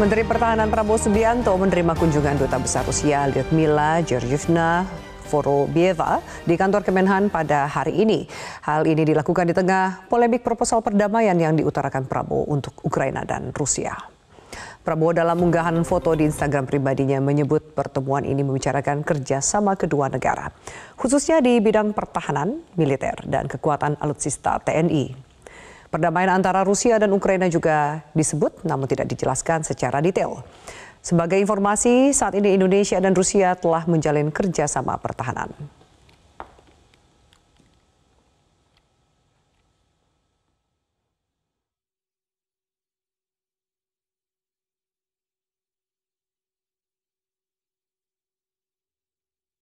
Menteri Pertahanan Prabowo Subianto menerima kunjungan Duta Besar Rusia Lyudmila Georgievna Vorobieva di kantor Kemenhan pada hari ini. Hal ini dilakukan di tengah polemik proposal perdamaian yang diutarakan Prabowo untuk Ukraina dan Rusia. Prabowo dalam unggahan foto di Instagram pribadinya menyebut pertemuan ini membicarakan kerjasama kedua negara, khususnya di bidang pertahanan, militer, dan kekuatan alutsista TNI. Perdamaian antara Rusia dan Ukraina juga disebut namun tidak dijelaskan secara detail. Sebagai informasi, saat ini Indonesia dan Rusia telah menjalin kerjasama pertahanan.